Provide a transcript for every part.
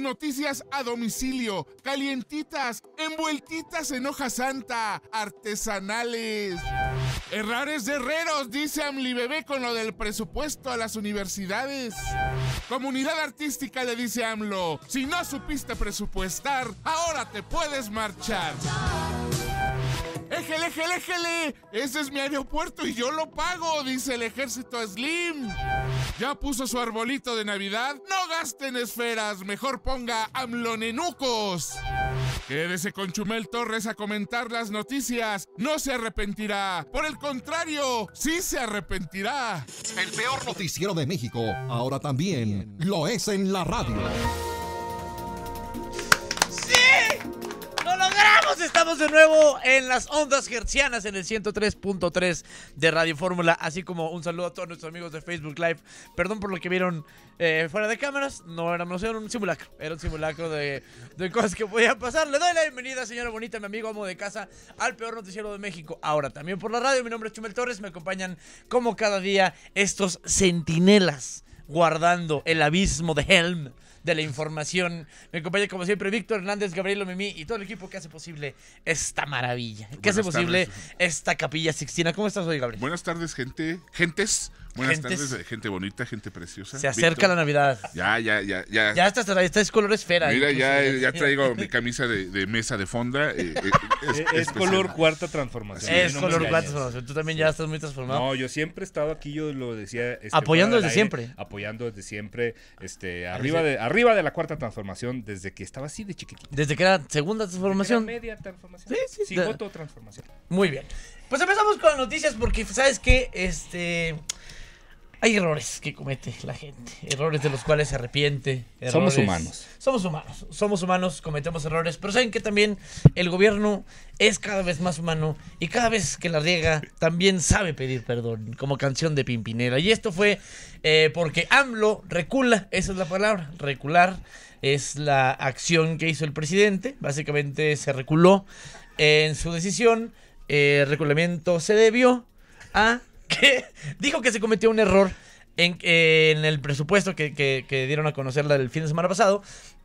noticias a domicilio, calientitas, envueltitas en hoja santa, artesanales. errores de herreros, dice Amli Bebé con lo del presupuesto a las universidades. Comunidad artística le dice AMLO, si no supiste presupuestar, ahora te puedes marchar. ¡Éjele, éjele, éjele! ¡Ese es mi aeropuerto y yo lo pago! Dice el ejército Slim. ¿Ya puso su arbolito de Navidad? ¡No gasten esferas! Mejor ponga amlonenucos. Quédese con Chumel Torres a comentar las noticias. No se arrepentirá. Por el contrario, sí se arrepentirá. El peor noticiero de México ahora también lo es en la radio. Pues estamos de nuevo en las ondas gercianas en el 103.3 de Radio Fórmula, así como un saludo a todos nuestros amigos de Facebook Live. Perdón por lo que vieron eh, fuera de cámaras, no era, no, era un simulacro, era un simulacro de, cosas que podían pasar. Le doy la bienvenida, señora bonita, mi amigo amo de casa, al peor noticiero de México. Ahora también por la radio, mi nombre es Chumel Torres, me acompañan como cada día estos sentinelas guardando el abismo de Helm de la información. Me acompaña como siempre Víctor Hernández, Gabriel Mimi y todo el equipo que hace posible esta maravilla, que hace posible esta capilla sixtina. ¿Cómo estás hoy, Gabriel? Buenas tardes, gente, gentes. Buenas tardes, eh, gente bonita, gente preciosa. Se acerca la Navidad. Ya, ya, ya, ya. Ya estás está, está es color esfera. Mira, ya, eh, traigo mi camisa de, mesa de fonda. Eh, es, color cuarta transformación. Es, color cuarta transformación. Tú también ya estás muy transformado. No, yo siempre he estado aquí, yo lo decía. Este, apoyando desde siempre. Apoyando desde siempre. Este, arriba de, arriba de la cuarta transformación, desde que estaba así de chiquitito. Desde que era segunda transformación. media transformación. Sí, sí, sí. transformación. Muy bien. Pues empezamos con las noticias porque, ¿sabes qué? Este hay errores que comete la gente, errores de los cuales se arrepiente. Somos humanos. Somos humanos, somos humanos, cometemos errores, pero saben que también el gobierno es cada vez más humano y cada vez que la riega también sabe pedir perdón, como canción de Pimpinera. Y esto fue eh, porque AMLO recula, esa es la palabra, recular es la acción que hizo el presidente, básicamente se reculó en su decisión, el eh, reculamiento se debió a que dijo que se cometió un error en, eh, el presupuesto que, dieron a conocer el fin de semana pasado.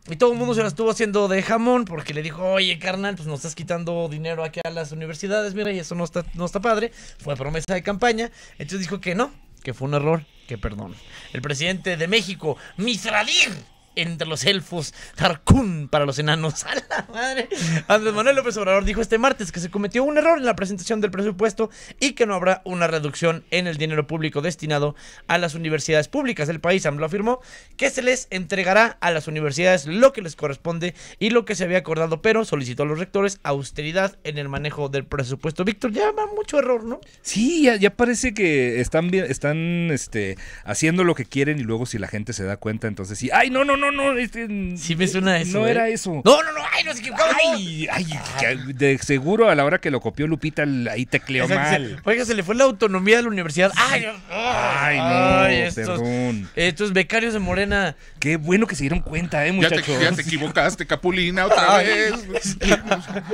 Y todo el mundo se la estuvo haciendo de jamón porque le dijo, oye, carnal, pues nos estás quitando dinero aquí a las universidades, mira, y eso no está, no está padre. Fue promesa de campaña. Entonces dijo que no, que fue un error, que perdón. El presidente de México, Misradir entre los elfos, Tarkun para los enanos. ¡A la madre! Andrés Manuel López Obrador dijo este martes que se cometió un error en la presentación del presupuesto y que no habrá una reducción en el dinero público destinado a las universidades públicas del país. AMLO afirmó que se les entregará a las universidades lo que les corresponde y lo que se había acordado, pero solicitó a los rectores austeridad en el manejo del presupuesto. Víctor, ya va mucho error, ¿no? Sí, ya, parece que están, están este, haciendo lo que quieren y luego si la gente se da cuenta, entonces sí, ¡ay, no, no, no! no, no. Este, sí me suena eso. No ¿eh? era eso. No, no, no. Ay, no se Ay, ay, de seguro a la hora que lo copió Lupita ahí tecleó mal. oiga, se le fue la autonomía de la universidad. Ay, ay, no, ay, estos, perdón. Estos becarios de Morena. Qué bueno que se dieron cuenta, eh, muchachos. Ya te, ya te equivocaste, Capulina, otra vez.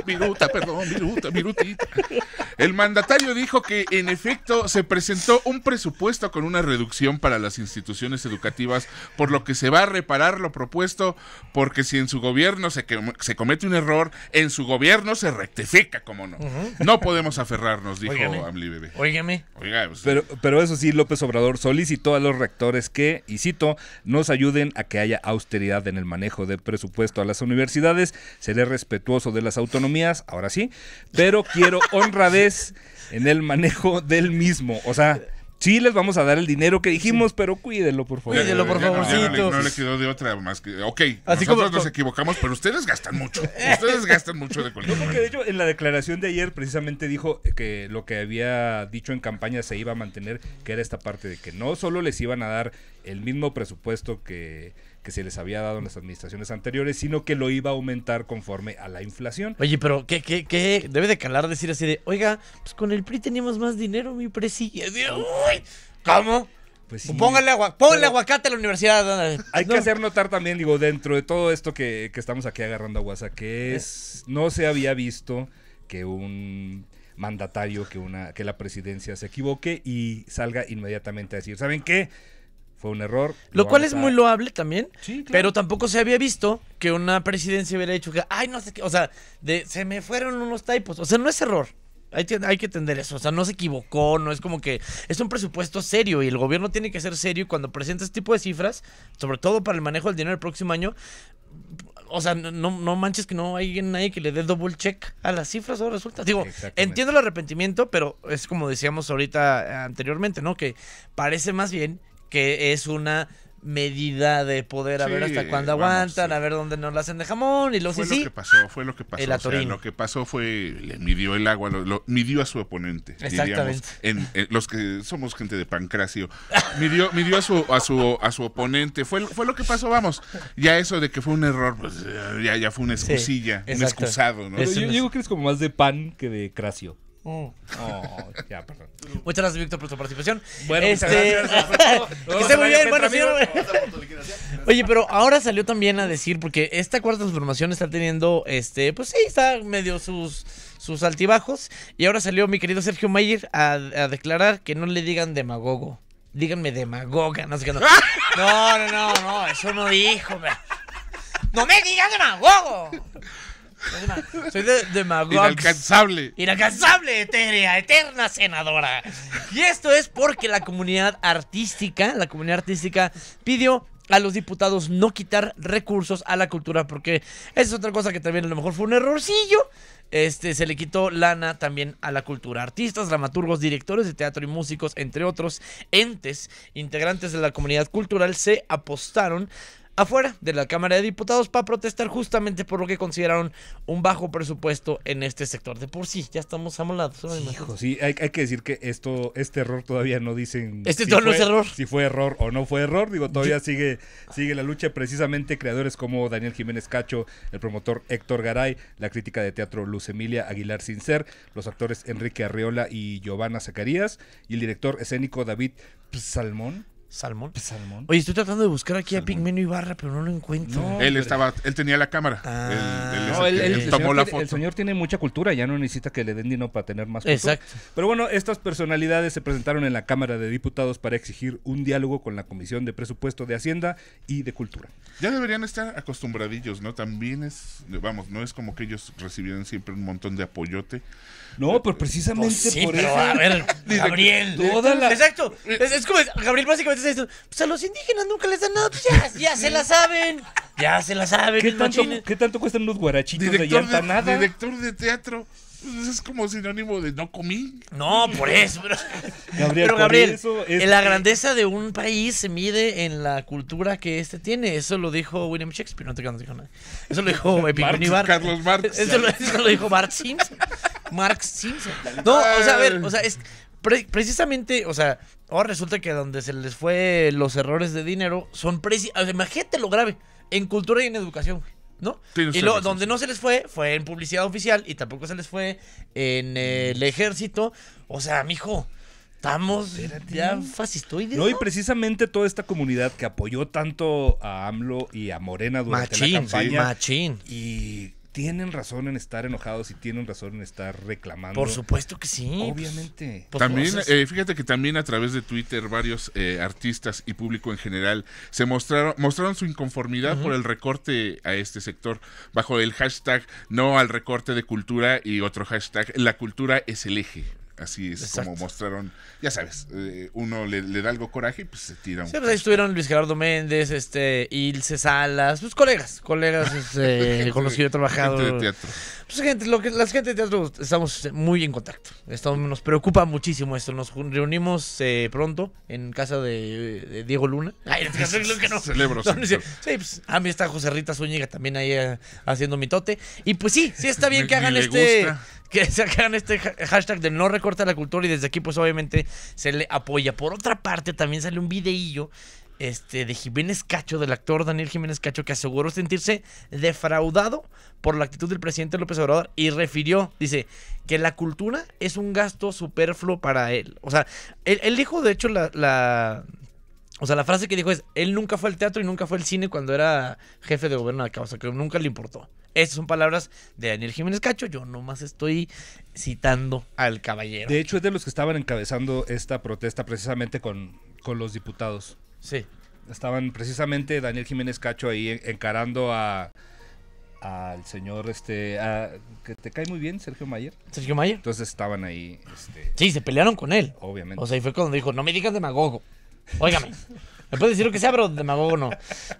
Viruta, perdón, viruta, virutita. El mandatario dijo que en efecto se presentó un presupuesto con una reducción para las instituciones educativas, por lo que se va a reparar lo propuesto, porque si en su gobierno se, se comete un error, en su gobierno se rectifica, como no. No podemos aferrarnos, dijo Amli Óigame. Pues, pero, pero eso sí, López Obrador solicitó a los rectores que, y cito, nos ayuden a que haya austeridad en el manejo del presupuesto a las universidades, seré respetuoso de las autonomías, ahora sí, pero quiero honradez en el manejo del mismo. O sea, Sí, les vamos a dar el dinero que dijimos, pero cuídenlo, por favor. Cuídenlo, por favorcito. No, le, quedó de otra más que. Ok, nosotros nos equivocamos, pero ustedes gastan mucho. ustedes gastan mucho de cualquier manera. de hecho, en la declaración de ayer, precisamente dijo que lo que había dicho en campaña se iba a mantener, que era esta parte de que no solo les iban a dar el mismo presupuesto que que se les había dado en las administraciones anteriores, sino que lo iba a aumentar conforme a la inflación. Oye, pero ¿qué, qué, qué? Debe de calar decir así de, oiga, pues con el PRI teníamos más dinero, mi presilla. ¿Cómo? Pues, pues sí. Póngale, agua, póngale aguacate a la universidad. Hay que hacer notar también, digo, dentro de todo esto que, que estamos aquí agarrando a WhatsApp, que es, no se había visto que un mandatario, que, una, que la presidencia se equivoque y salga inmediatamente a decir, ¿saben qué? fue un error. Lo, cual es muy loable también, sí, pero tampoco se había visto que una presidencia hubiera dicho que, ay, no sé qué, o sea, de, se me fueron unos typos, o sea, no es error. Hay, que entender eso, o sea, no se equivocó, no es como que es un presupuesto serio y el gobierno tiene que ser serio cuando presenta este tipo de cifras, sobre todo para el manejo del dinero el próximo año, o sea, no, manches que no hay nadie que le dé double check a las cifras o resulta. Digo, entiendo el arrepentimiento, pero es como decíamos ahorita eh, anteriormente, ¿no? Que parece más bien que es una medida de poder a ver hasta cuándo aguantan, a ver dónde nos la hacen de jamón y los fue sí, lo que pasó, fue lo que pasó. El o lo que pasó fue le midió el agua, lo, midió a su oponente. Exactamente. en, los que somos gente de pancracio, midió, midió a su a su a su oponente. Fue fue lo que pasó, vamos. Ya eso de que fue un error, pues ya, ya fue una excusilla, un excusado, ¿no? Yo, yo, digo que es como más de pan que de cracio. Oh, muchas gracias, Víctor, por tu participación. Bueno, este, gracias. que esté muy bien, bueno, señor. Oye, pero ahora salió también a decir, porque esta cuarta transformación está teniendo, este, pues sí, está medio sus sus altibajos. Y ahora salió mi querido Sergio Mayer a, declarar que no le digan demagogo. Díganme demagoga, no sé qué. No, no, no, no, eso no dijo. No me digas demagogo. Soy de, Magox. Inalcanzable. Inalcanzable, etérea, eterna senadora. Y esto es porque la comunidad artística, la comunidad artística pidió a los diputados no quitar recursos a la cultura porque esa es otra cosa que también a lo mejor fue un errorcillo. Este, se le quitó lana también a la cultura. Artistas, dramaturgos, directores de teatro y músicos, entre otros entes integrantes de la comunidad cultural, se apostaron afuera de la Cámara de Diputados para protestar justamente por lo que consideraron un bajo presupuesto en este sector. De por sí, ya estamos amolados. Hijo, sí, hay, que decir que esto, este error todavía no dicen. Este si fue, no error. Si fue error o no fue error, digo, todavía sigue, sigue la lucha. Precisamente creadores como Daniel Jiménez Cacho, el promotor Héctor Garay, la crítica de teatro Luz Emilia Aguilar Sincer, los actores Enrique Arriola y Giovanna Zacarías, y el director escénico David Salmón. Salmón. Salmón. Oye, estoy tratando de buscar aquí a Pigmeno Ibarra, pero no lo encuentro. él estaba, él tenía la cámara. el señor, tiene mucha cultura, ya no necesita que le den dinero para tener más cultura. Exacto. Pero bueno, estas personalidades se presentaron en la Cámara de Diputados para exigir un diálogo con la Comisión de Presupuesto de Hacienda y de Cultura. Ya deberían estar acostumbradillos, ¿no? También es, vamos, no es como que ellos recibieran siempre un montón de apoyote. No, eh, pero precisamente pues sí, pero A ver, Gabriel. Exacto. Eh, es como Gabriel básicamente eso Pues a los indígenas nunca les dan nada, pues ya, se la saben. Ya se la saben. ¿Qué, tanto, ¿qué tanto cuestan los guarachitos director de llanta nada? Director de teatro. Pues, es como sinónimo de no comí. No, por eso. Pero Gabriel, eh, la grandeza de un país se mide en la cultura que éste tiene. Eso lo dijo William Shakespeare, no te no dijo nada. Eso lo dijo Bar Carlos Marx. Eso, lo, eso lo dijo Marx Simpson. Marx Simpson. No, o sea, a ver, o sea, es, precisamente, o sea, ahora resulta que donde se les fue los errores de dinero son precisamente, imagínate lo grave, en cultura y en educación, ¿no? y donde no se les fue, fue en publicidad oficial y tampoco se les fue en el ejército. O sea, mijo, estamos ya fascistoides. No, y precisamente toda esta comunidad que apoyó tanto a AMLO y a Morena durante la campaña. machín. Y tienen razón en estar enojados y tienen razón en estar reclamando. Por supuesto que sí. Pues, Obviamente. Pues, también, pues, eh, fíjate que también a través de Twitter varios eh, artistas y público en general se mostraron, mostraron su inconformidad por el recorte a este sector bajo el hashtag no al recorte de cultura y otro hashtag la cultura es el eje. Así es como mostraron, ya sabes, eh, uno le, da algo coraje y pues se tira un. poco pues, ahí estuvieron Luis Gerardo Méndez, este, Ilse Salas, pues colegas, colegas con los que yo he trabajado. Gente teatro. Pues gente, lo que, las gente de teatro estamos este, muy en contacto. nos preocupa muchísimo esto. Nos reunimos eh, pronto en casa de, Diego Luna. Ay, en que no. Celebro. sí, pues, a mí está José Rita Zúñiga también ahí eh, haciendo mitote. Y pues sí, sí está bien que hagan este que sacaran este hashtag de no a la cultura y desde aquí pues obviamente se le apoya. Por otra parte también sale un videillo este, de Jiménez Cacho, del actor Daniel Jiménez Cacho, que aseguró sentirse defraudado por la actitud del presidente López Obrador y refirió, dice, que la cultura es un gasto superfluo para él. O sea, él, dijo, de hecho, la, O sea, la frase que dijo es, él nunca fue al teatro y nunca fue al cine cuando era jefe de gobierno de acá. O que nunca le importó. Estas son palabras de Daniel Jiménez Cacho. Yo nomás estoy citando al caballero. De hecho, es de los que estaban encabezando esta protesta precisamente con, con los diputados. Sí. Estaban precisamente Daniel Jiménez Cacho ahí encarando a al señor este que te cae muy bien Sergio Mayer Sergio Mayer entonces estaban ahí este, sí se pelearon con él obviamente o sea y fue cuando dijo no me digas demagogo óigame Me puedes decir lo que sea, pero demagogo no.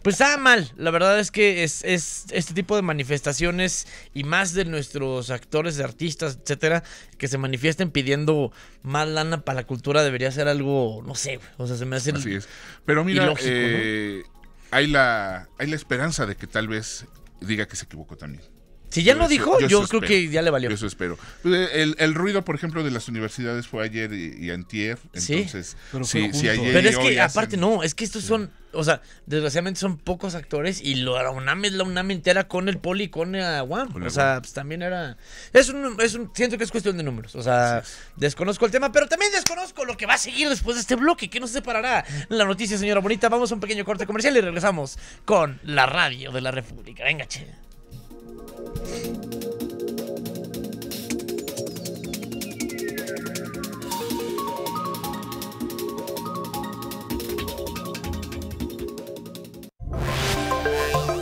Pues está mal. La verdad es que es, este tipo de manifestaciones y más de nuestros actores, de artistas, etcétera, que se manifiesten pidiendo más lana para la cultura debería ser algo, no sé, o sea, se me hace. Así es. Pero mira, eh, hay, la, hay la esperanza de que tal vez diga que se equivocó también. Si ya no dijo, yo, creo que ya le valió. eso espero. Pues, eh, el, ruido, por ejemplo, de las universidades fue ayer y, y antier. Entonces, sí, pero, es que aparte no, es que estos son, o sea, desgraciadamente son pocos actores y la UNAM es la UNAM entera con el Poli y con la o sea, pues también era... Es un, es un, siento que es cuestión de números. O sea, desconozco el tema, pero también desconozco lo que va a seguir después de este bloque. que nos separará? La noticia, señora Bonita. Vamos a un pequeño corte comercial y regresamos con la radio de la República. Venga, che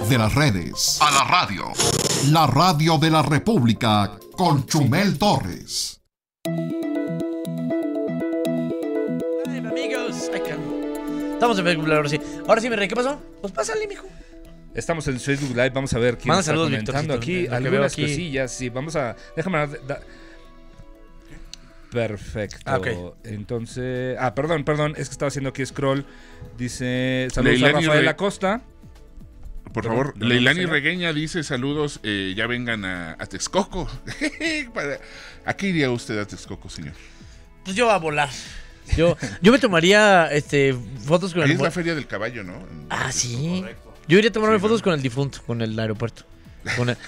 de las redes a la radio. La radio de la República con Chumel Torres. amigos, Estamos en Facebook, ahora sí. Ahora sí, mi rey, ¿qué pasó? Pues pásale, mijo. Estamos en Facebook Live, vamos a ver quién Manda está comentando aquí. Eh, algunas cosillas, sí, vamos a... Déjame... Dar, Perfecto. Entonces... Ah, perdón, perdón, es que estaba haciendo aquí scroll. Dice... Saludos a Rafael Acosta. Por favor, Leilani Regueña dice saludos, eh, ya vengan a, Texcoco. ¿A qué iría usted a Texcoco, señor? Pues yo a volar. Yo, yo me tomaría este, fotos con Ahí el... es la feria del caballo, ¿no? Ah, sí. Correcto. Yo iría a tomarme fotos con el difunto, con el aeropuerto.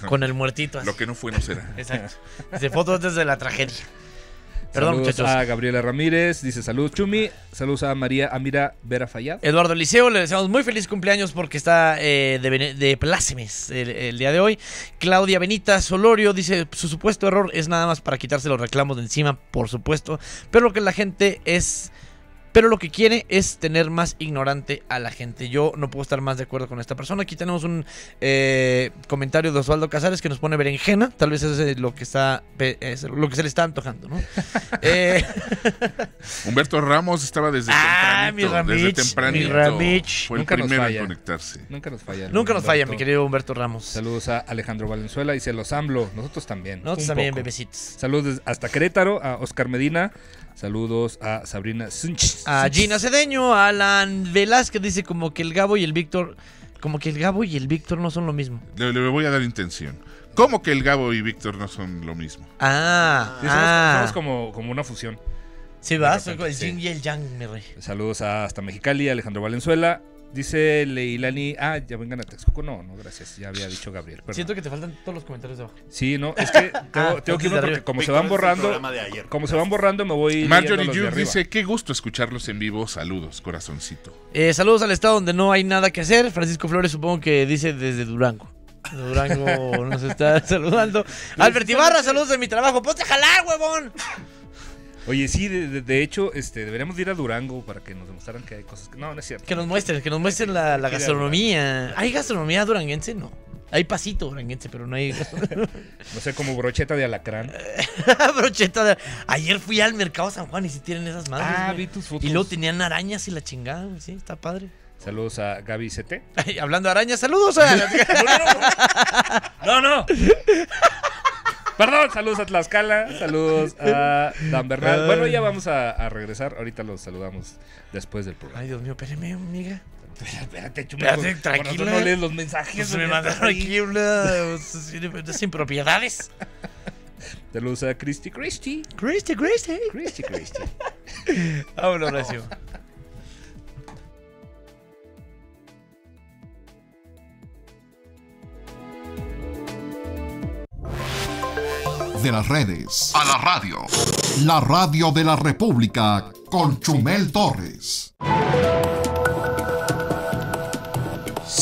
Con el, muertito. Lo que no fue no será. Exacto. De fotos desde la tragedia. Perdón, muchachos. a Gabriela Ramírez, dice saludos Chumi, saludos a María Amira Vera Fallar. Eduardo Liceo, le deseamos muy feliz cumpleaños porque está eh, de, de, plácemes el, el, día de hoy. Claudia Benita Solorio dice, su supuesto error es nada más para quitarse los reclamos de encima, por supuesto, pero lo que la gente es pero lo que quiere es tener más ignorante a la gente. Yo no puedo estar más de acuerdo con esta persona. Aquí tenemos un eh, comentario de Osvaldo Casares que nos pone berenjena. Tal vez eso es lo que está lo que se le está antojando, ¿no? Eh, Humberto Ramos estaba desde ah, Mi Ramich, desde tempranito. Fue Nunca el primero en conectarse. Nunca nos falla. Nunca nos falla, mi querido Humberto Ramos. Saludos a Alejandro Valenzuela y se los AMLO. Nosotros también. Nosotros también, bebecitos. Saludos hasta Querétaro, a Oscar Medina. Saludos a Sabrina Sunch a Gina Cedeño, a Alan Velázquez dice como que el Gabo y el Víctor, como que el Gabo y el Víctor no son lo mismo. Le, voy a dar intención. Como que el Gabo y Víctor no son lo mismo? Ah, es ah. como, como una fusión. Sí, va. el yin y el yang, mi rey. Saludos hasta Mexicali, Alejandro Valenzuela, Dice Leilani, ah, ya vengan a Texcoco. No, no, gracias. Ya había dicho Gabriel. Siento que te faltan todos los comentarios de abajo. Sí, no, es que ah, tengo, que como se van borrando, como se van borrando, me voy. Marjorie Jure dice: Qué gusto escucharlos en vivo. Saludos, corazoncito. Eh, saludos al estado donde no hay nada que hacer. Francisco Flores, supongo que dice desde Durango. Durango nos está saludando. Albert Ibarra, saludos de mi trabajo. ¡Ponte a jalar, huevón! Oye, sí, de, hecho, este, deberíamos ir a Durango para que nos demostraran que hay cosas que. No, no es cierto. Que nos muestren, que nos muestren la, gastronomía. ¿Hay gastronomía duranguense? No. Hay pasito duranguense, pero no hay. no sé, como brocheta de alacrán. brocheta de. Ayer fui al mercado San Juan y si tienen esas madres. Ah, vi tus fotos. Y luego tenían arañas y la chingada, sí, está padre. Saludos a Gaby CT. Hablando de arañas, saludos a. no, no. Perdón, saludos a Tlaxcala, saludos a Dan Bernal. Bueno, ya vamos a, a regresar. Ahorita los saludamos después del programa. Ay, Dios mío, espérame, amiga. Espérate, espérate, tranquila. no lees los mensajes. Pues me mandaron aquí una, pues, sin propiedades. Saludos a Christy Christy. Christy Christy. Christy Christy. Vámonos, Horacio. de las redes a la radio. La radio de la República con Chumel Torres.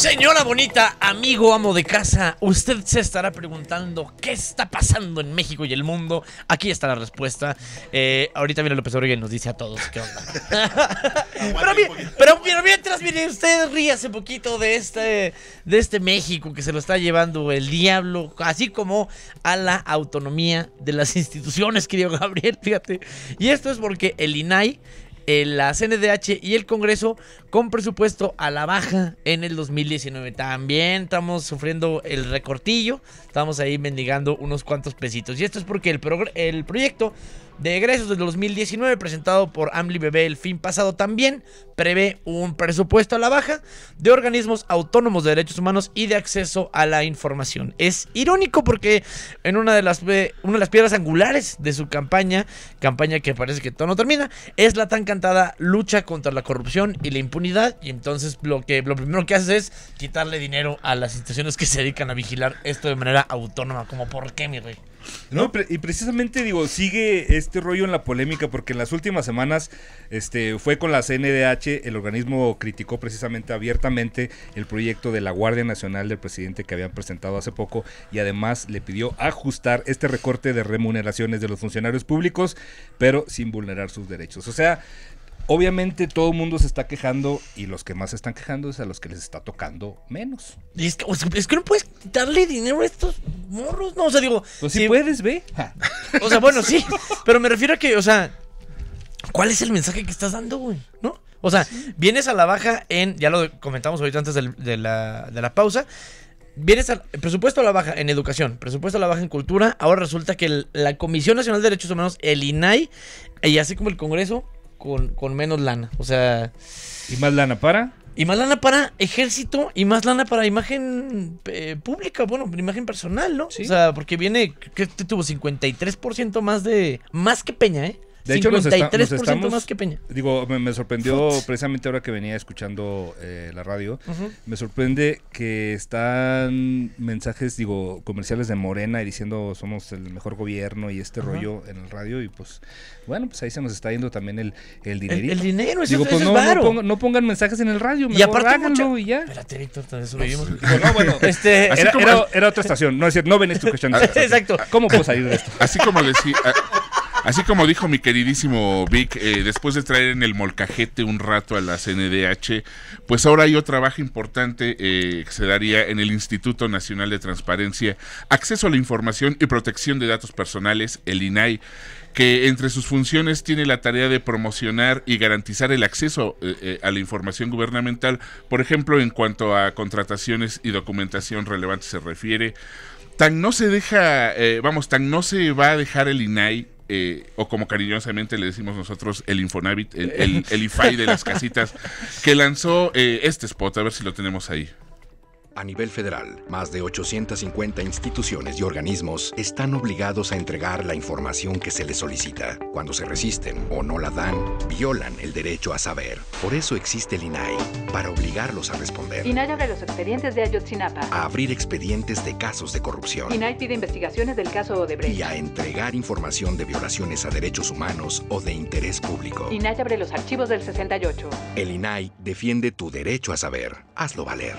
Señora bonita, amigo amo de casa, usted se estará preguntando qué está pasando en México y el mundo. Aquí está la respuesta. Eh, ahorita viene López Obrador y nos dice a todos qué onda. pero, pero, pero, mientras, mire, usted ríase poquito de este, de este México que se lo está llevando el diablo, así como a la autonomía de las instituciones, querido Gabriel, fíjate. Y esto es porque el INAI eh, la CNDH y el Congreso con presupuesto a la baja en el 2019. También estamos sufriendo el recortillo, estamos ahí mendigando unos cuantos pesitos. Y esto es porque el, el proyecto de egresos del 2019 presentado por Amli Bebé el fin pasado también prevé un presupuesto a la baja de organismos autónomos de derechos humanos y de acceso a la información. Es irónico porque en una de las, una de las piedras angulares de su campaña, campaña que parece que todo no termina, es la tan cantada lucha contra la corrupción y la impunidad y entonces lo que lo primero que haces es quitarle dinero a las instituciones que se dedican a vigilar esto de manera autónoma, como por qué, mi rey. y precisamente digo, sigue este rollo en la polémica porque en las últimas semanas este, fue con la CNDH, el organismo criticó precisamente abiertamente el proyecto de la Guardia Nacional del presidente que habían presentado hace poco y además le pidió ajustar este recorte de remuneraciones de los funcionarios públicos, pero sin vulnerar sus derechos. O sea, Obviamente todo el mundo se está quejando y los que más se están quejando es a los que les está tocando menos. es, que, no puedes darle dinero a estos morros, ¿no? O sea, digo... Pues si, puedes, ve. O sea, bueno, sí, pero me refiero a que, o sea, ¿cuál es el mensaje que estás dando, güey? ¿No? O sea, vienes a la baja en, ya lo comentamos ahorita antes de, la, pausa, vienes al presupuesto a la baja en educación, presupuesto a la baja en cultura, ahora resulta que la Comisión Nacional de Derechos Humanos, el INAI, y así como el Congreso, con, menos lana. O sea. ¿Y más lana para? Y más lana para ejército y más lana para imagen eh, pública, bueno, imagen personal, ¿no? O sea, porque viene, que este tuvo? 53% más de. Más que Peña, ¿eh? De hecho, nos más que Peña. Digo, me, sorprendió precisamente ahora que venía escuchando eh, la radio. Me sorprende que están mensajes, digo, comerciales de Morena y diciendo somos el mejor gobierno y este rollo en el radio. Y pues, bueno, pues ahí se nos está yendo también el, el dinerito. El, dinero, eso, digo, pues, eso no, es No, pongan, no, pongan mensajes en el radio, y mejor aparte mucho... y ya. Espérate, eso lo pues, no, bueno, este, era, era, otra estación. No es decir, no venís tu Exacto. ¿Cómo puedo salir de esto? Así como decía. Así como dijo mi queridísimo Vic, eh, después de traer en el molcajete un rato a la CNDH, pues ahora hay otro trabajo importante eh, que se daría en el Instituto Nacional de Transparencia, Acceso a la Información y Protección de Datos Personales, el INAI que entre sus funciones tiene la tarea de promocionar y garantizar el acceso eh, a la información gubernamental, por ejemplo, en cuanto a contrataciones y documentación relevante se refiere. Tan no se deja, vamos, tan no se va a dejar el INAI eh, o como cariñosamente le decimos nosotros, el Infonavit, el, IFAI de las casitas, que lanzó eh, este spot, a ver si lo tenemos ahí. A nivel federal, más de 850 instituciones y organismos están obligados a entregar la información que se les solicita. Cuando se resisten o no la dan, violan el derecho a saber. Por eso existe el INAI, para obligarlos a responder. INAI abre los expedientes de Ayotzinapa. A abrir expedientes de casos de corrupción. INAI pide investigaciones del caso Odebrecht. Y a entregar información de violaciones a derechos humanos o de interés público. INAI abre los archivos del 68. El INAI defiende tu derecho a saber. Hazlo valer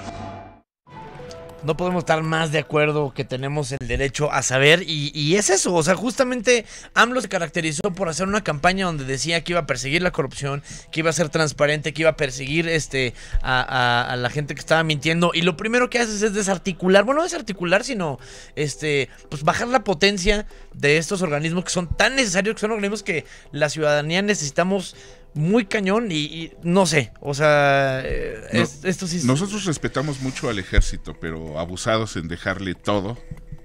no podemos estar más de acuerdo que tenemos el derecho a saber. Y, es eso, o sea, justamente AMLO se caracterizó por hacer una campaña donde decía que iba a perseguir la corrupción, que iba a ser transparente, que iba a perseguir este a, la gente que estaba mintiendo. Y lo primero que haces es desarticular, bueno, no desarticular, sino este, pues bajar la potencia de estos organismos que son tan necesarios, que son organismos que la ciudadanía necesitamos muy cañón y, no sé, o sea, eh, esto sí. Nosotros respetamos mucho al ejército, pero abusados en dejarle todo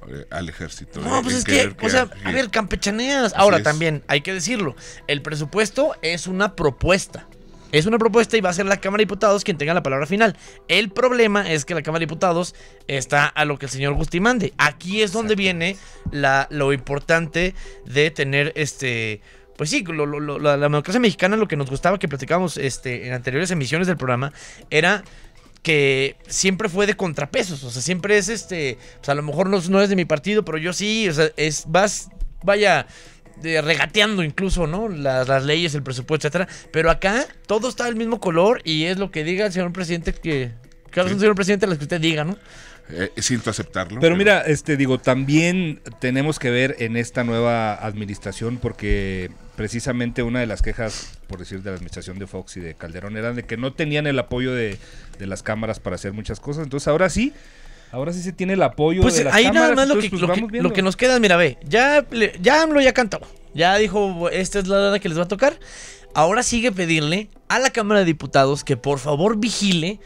eh, al ejército. No, pues es que, o sea, a ver, campechaneas. Ahora también, hay que decirlo, el presupuesto es una propuesta. Es una propuesta y va a ser la Cámara de Diputados quien tenga la palabra final. El problema es que la Cámara de Diputados está a lo que el señor Gusti mande. Aquí es donde viene la, lo importante de tener este pues sí, la, democracia mexicana lo que nos gustaba que platicábamos este, en anteriores emisiones del programa era que siempre fue de contrapesos, o sea, siempre es este, pues a lo mejor no, es de mi partido, pero yo sí, o sea, es, vas, vaya, regateando incluso, ¿no? Las, leyes, el presupuesto, etcétera. Pero acá todo está del mismo color y es lo que diga el señor presidente que... que señor presidente, las que usted diga, ¿no? Eh, siento aceptarlo. Pero, mira, este digo, también tenemos que ver en esta nueva administración, porque precisamente una de las quejas, por decir, de la administración de Fox y de Calderón eran de que no tenían el apoyo de, las cámaras para hacer muchas cosas. Entonces ahora sí. Ahora sí se tiene el apoyo pues de las ahí nada más lo, que, pues, lo, que, nos queda, mira, ve, ya, ya AMLO ya cantó, ya dijo, esta es la dada que les va a tocar. Ahora sigue pedirle a la Cámara de Diputados que por favor vigile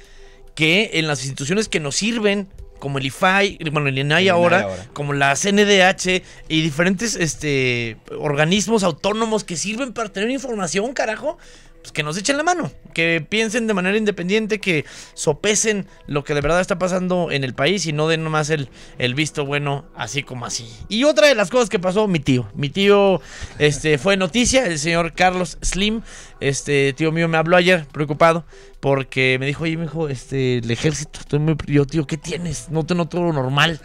que en las instituciones que nos sirven como el IFAI, bueno, el INAI, ahora, como la CNDH y diferentes este, organismos autónomos que sirven para tener información, carajo. Pues, que nos echen la mano, que piensen de manera independiente, que sopesen lo que de verdad está pasando en el país y no den nomás el, el visto bueno así como así. Y otra de las cosas que pasó, mi tío. Mi tío este, fue noticia, el señor Carlos Slim, este tío mío me habló ayer preocupado porque me dijo, oye, mi este, el ejército, estoy muy... Yo, tío, ¿qué tienes? No te noto normal.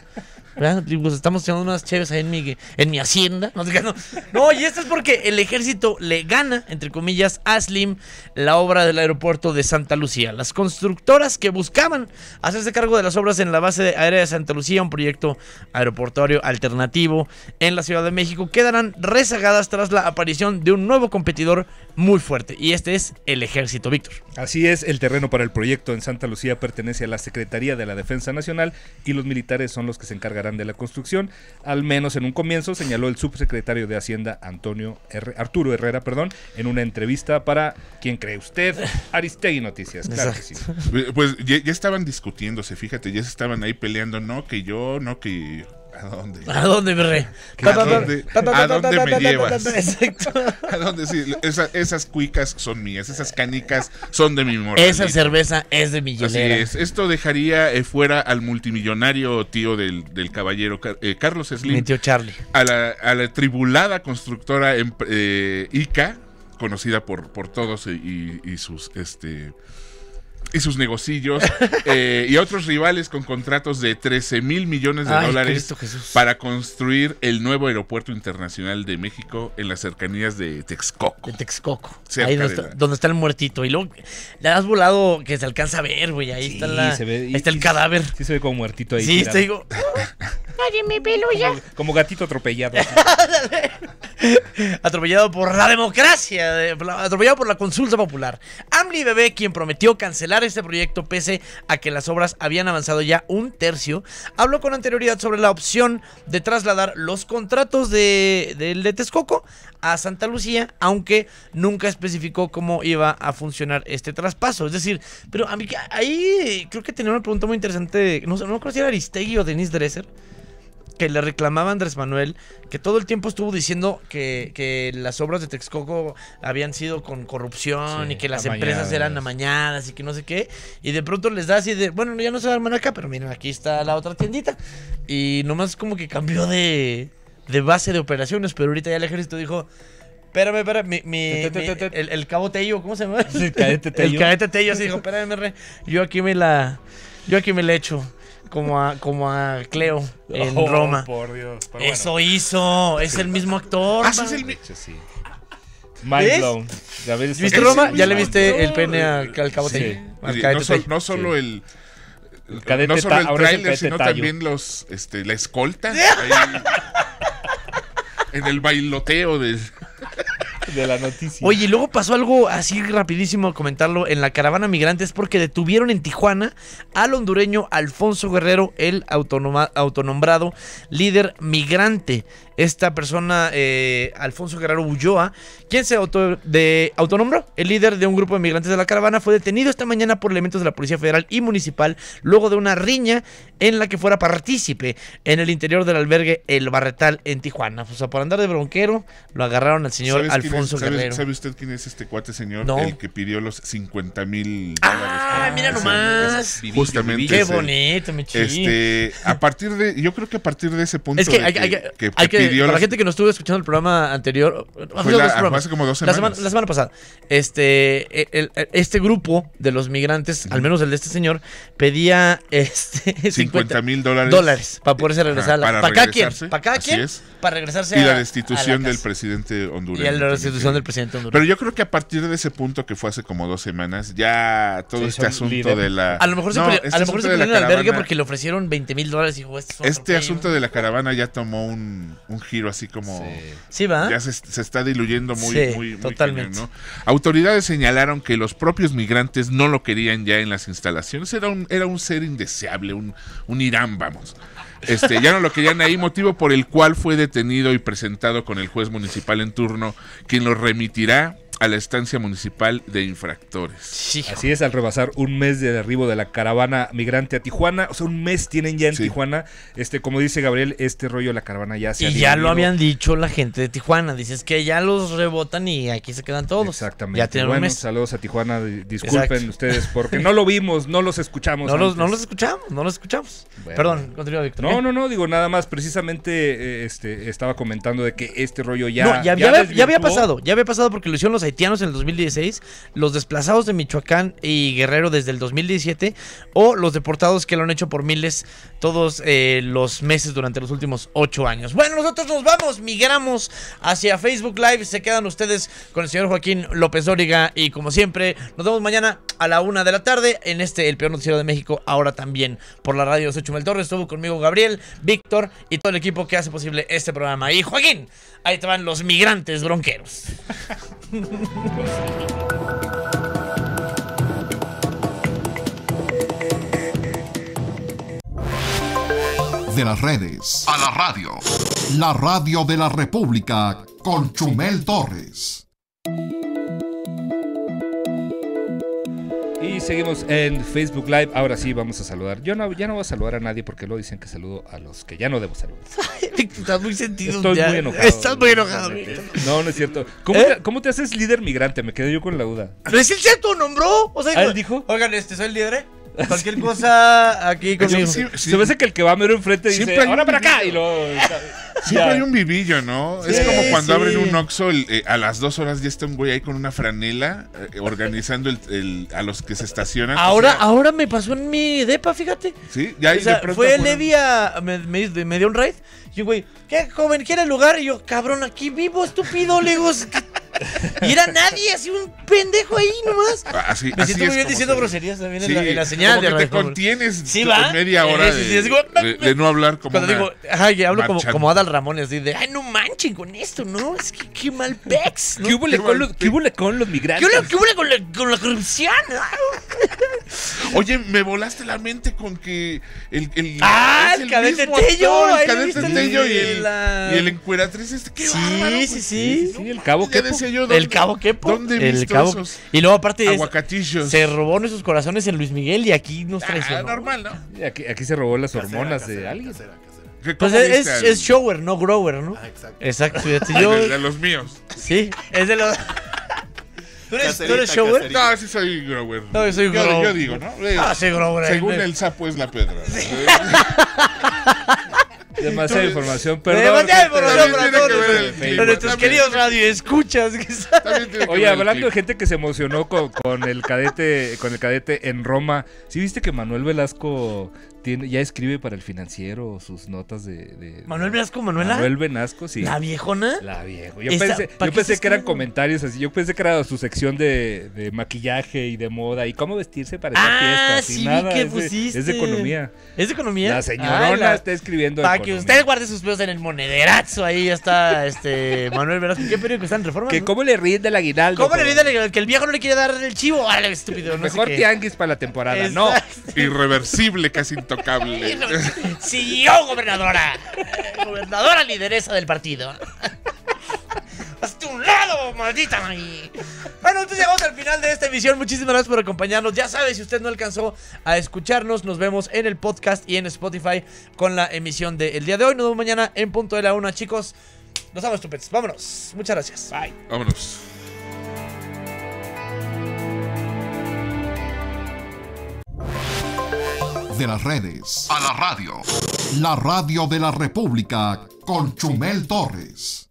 Pues, estamos teniendo unas chéves ahí en mi, en mi hacienda. No, no, y esto es porque el ejército le gana, entre comillas, a Slim la obra del aeropuerto de Santa Lucía. Las constructoras que buscaban hacerse cargo de las obras en la base aérea de Santa Lucía, un proyecto aeroportuario alternativo en la Ciudad de México, quedarán rezagadas tras la aparición de un nuevo competidor muy fuerte. Y este es el ejército, Víctor. Así es, el terreno para el proyecto en Santa Lucía pertenece a la Secretaría de la Defensa Nacional y los militares son los que se encargan de la construcción, al menos en un comienzo, señaló el subsecretario de Hacienda Antonio Arturo Herrera, perdón, en una entrevista para ¿Quién cree usted, Aristegui Noticias, claro Pues ya, estaban discutiéndose, fíjate, ya estaban ahí peleando, no que yo, no que ¿A dónde? ¿A dónde, mi ¿A dónde, me llevas? Exacto. ¿A dónde? Sí, esas cuicas son mías, esas canicas son de mi morada. Esa cerveza es de mi Así es. Esto dejaría eh, fuera al multimillonario tío del, caballero eh, Carlos Slim. Mi tío Charlie. A la, tribulada constructora em, eh, ICA, conocida por, por todos y, y sus... este y sus negocillos eh, y otros rivales con contratos de 13 mil millones de dólares para construir el nuevo aeropuerto internacional de México en las cercanías de Texcoco. De Texcoco. Ahí donde, está, el muertito. Y luego le has volado que se alcanza a ver, güey. Ahí está, la, ahí está el cadáver. Sí, se ve como muertito ahí. Sí, te digo. Como, gatito atropellado. atropellado por la democracia, atropellado por la consulta popular. Amli Bebé, quien prometió cancelar este proyecto pese a que las obras habían avanzado ya un tercio, habló con anterioridad sobre la opción de trasladar los contratos de, de, Texcoco a Santa Lucía, aunque nunca especificó cómo iba a funcionar este traspaso. Es decir, pero a mí ahí creo que tenía una pregunta muy interesante, no sé, no creo si era Aristegui o Denise Dresser que le reclamaba Andrés Manuel, que todo el tiempo estuvo diciendo que, las obras de Texcoco habían sido con corrupción y que las empresas eran amañadas y que no sé qué. Y de pronto les da así de, bueno, ya no se va a acá, pero miren, aquí está la otra tiendita. Y nomás como que cambió de, de base de operaciones, pero ahorita ya el ejército dijo... Espérame, espérame, mi, mi, el, cabo ¿cómo se llama? El cadete Tello. El cadete dijo, espérame, yo aquí me la, yo aquí me la echo como a, como a Cleo en oh, Roma. Por Dios, pero eso hizo, es el mismo actor. Ah, sí, es el mismo. Sí. Mind blown. Ya ves, ¿Viste Roma? ¿Ya le viste el pene al, cabo sí. al no, so, no, solo el el no solo el trailer, sino tallo. también los este, la escolta ahí, en el bailoteo de de la noticia. Oye, y luego pasó algo así rapidísimo comentarlo en la caravana migrante, es porque detuvieron en Tijuana al hondureño Alfonso Guerrero, el autonoma, autonombrado líder migrante esta persona, eh, Alfonso Guerrero Ulloa, quien se auto de, autonombró el líder de un grupo de migrantes de la caravana, fue detenido esta mañana por elementos de la Policía Federal y Municipal luego de una riña en la que fuera partícipe en el interior del albergue El Barretal en Tijuana. O sea, por andar de bronquero, lo agarraron al señor Alfonso Guerrero. ¿Sabe usted quién es este cuate, señor? El que pidió los 50 mil Ah, mira nomás. justamente. Qué bonito, mi este, chico. a partir de, yo creo que a partir de ese punto. Es que, hay que la para gente que no estuvo escuchando el programa anterior, hace, como dos semanas. La semana, pasada, este, e, e, este grupo de los migrantes, al menos el de este señor, pedía este, 50 mil dólares, para poderse regresar. Para, para, para regresarse. Y la destitución del presidente hondureño. Y la destitución del presidente hondureño. Pero yo creo que a partir de ese punto que fue hace como dos semanas, ya todo este asunto de la... A lo mejor se, este a se albergue porque le ofrecieron 20 mil dólares y este, este asunto de la caravana ya tomó un un giro así como... Sí, ¿va? Ya se, se, está diluyendo muy, totalmente. Autoridades señalaron que los propios migrantes no lo querían ya en las instalaciones. Era un, era un ser indeseable, un, un Irán, vamos. Este, ya no lo querían ahí, motivo por el cual fue detenido y presentado con el juez municipal en turno, quien lo remitirá a la estancia municipal de infractores. Así es, al rebasar un mes de derribo de la caravana migrante a Tijuana, o sea, un mes tienen ya en Tijuana, este, como dice Gabriel, este rollo de la caravana ya se Y ya lo habían dicho la gente de Tijuana, dices que ya los rebotan y aquí se quedan todos. Exactamente. Ya tienen un saludos a Tijuana, disculpen ustedes porque no lo vimos, no los escuchamos. No, los, escuchamos, no los escuchamos. Perdón, continúa Víctor. No, no, no, digo nada más, precisamente eh, este, estaba comentando de que este rollo ya... ya, había, ya había pasado, ya había pasado porque lo hicieron los haitianos en el 2016, los desplazados de Michoacán y Guerrero desde el 2017 o los deportados que lo han hecho por miles todos eh, los meses durante los últimos ocho años. Bueno, nosotros nos vamos, migramos hacia Facebook Live, se quedan ustedes con el señor Joaquín López Dóriga y como siempre, nos vemos mañana a la una de la tarde en este El Peor Noticiero de México, ahora también por la radio de Chumel Torres, estuvo conmigo Gabriel, Víctor y todo el equipo que hace posible este programa. Y Joaquín, ahí te van los migrantes bronqueros. De las redes a la radio. La radio de la República con Chumel Torres. Y seguimos en Facebook Live. Ahora sí vamos a saludar. Yo no, ya no voy a saludar a nadie porque luego dicen que saludo a los que ya no debo saludar. Pues, estás muy sentido. Estoy muy enojado. Estás muy enojado. No, no es cierto. ¿Eh? ¿Cómo, te, haces líder migrante? Me quedé yo con la duda. es el cierto? ¿Nombró? O sea, ¿Ah, él dijo? Oigan, este, ¿soy el líder? Cualquier cosa aquí conmigo. Se me que el que va a mero enfrente dice, ahora para acá. Y lo Siempre hay un vivillo, ¿no? es como cuando abren un Oxxo eh, a las dos horas ya está un güey ahí con una franela eh, organizando el, a los que se estacionan. Ahora, ahora me pasó en mi depa, fíjate. Sí, ya de Fue el me, dio un raid y güey, ¿qué joven quiere el lugar? Y yo, cabrón, aquí vivo, estúpido, lejos y era nadie, así un pendejo ahí nomás. Ah, así, Me siento así muy bien diciendo groserías también en, la, señal. Como te contienes ¿Sí, media hora de, no hablar como Cuando digo, ay, hablo como, como Adal Ramones así de, ay, no manchen con esto, ¿no? Es que qué mal pex. ¿Qué, hubo con los, con los migrantes? ¿Qué hubo, qué con, la, corrupción? Oye, me volaste la mente con que el, el ah, el, el, el y el, y el encueratriz este, qué sí, sí, sí, sí, el cabo ¿El Cabo qué? ¿Dónde el Cabo... Y luego, aparte. Aguacatillos. Se robó nuestros corazones en Luis Miguel y aquí nos ah, traicionó. Ah, normal, ¿no? Aquí, aquí se robó las hormonas de alguien. pues es, es, shower, no grower, ¿no? Ah, exacto. Exacto. yo... de, los míos. Sí, es de los. ¿Tú eres, ¿tú eres shower? No, sí soy grower. No, yo soy grower. Yo, yo digo, ¿no? Ah, soy grower. Según eh. el sapo es la pedra. Demasiada información, perdón. Demasiada información para todos nuestros, queridos queridos radioescuchas. Oye, hablando de gente que se emocionó con, con, el cadete, con el cadete en Roma, ¿sí viste que Manuel Velasco ya escribe para el financiero sus notas de. ¿Manuel Velasco Manuela? Manuel Velasco, sí. ¿La viejona? La viejo. Yo pensé, que eran comentarios así. Yo pensé que era su sección de, maquillaje y de moda y cómo vestirse para estar ah, es, De, economía. ¿Es de economía? La señorona está escribiendo. Para que usted guarde sus pelos en el monederazo. Ahí está este Manuel Velasco. ¿Qué periódico está en reforma? Que cómo le rinde la aguinaldo. ¿Cómo le rinde la aguinaldo? Que el viejo no le quiere dar el chivo. estúpido. Mejor tianguis para la temporada. No. Irreversible, casi intocable. Siguió, gobernadora. Gobernadora lideresa del partido. ¡Hazte un lado, maldita Bueno, entonces llegamos al final de esta emisión. Muchísimas gracias por acompañarnos. Ya sabes, si usted no alcanzó a escucharnos, nos vemos en el podcast y en Spotify con la emisión del día de hoy. Nos vemos mañana en punto de la una, chicos. nos vemos estupendos. Vámonos. Muchas gracias. Bye. Vámonos. de las redes a la radio. La radio de la República con Chumel Torres.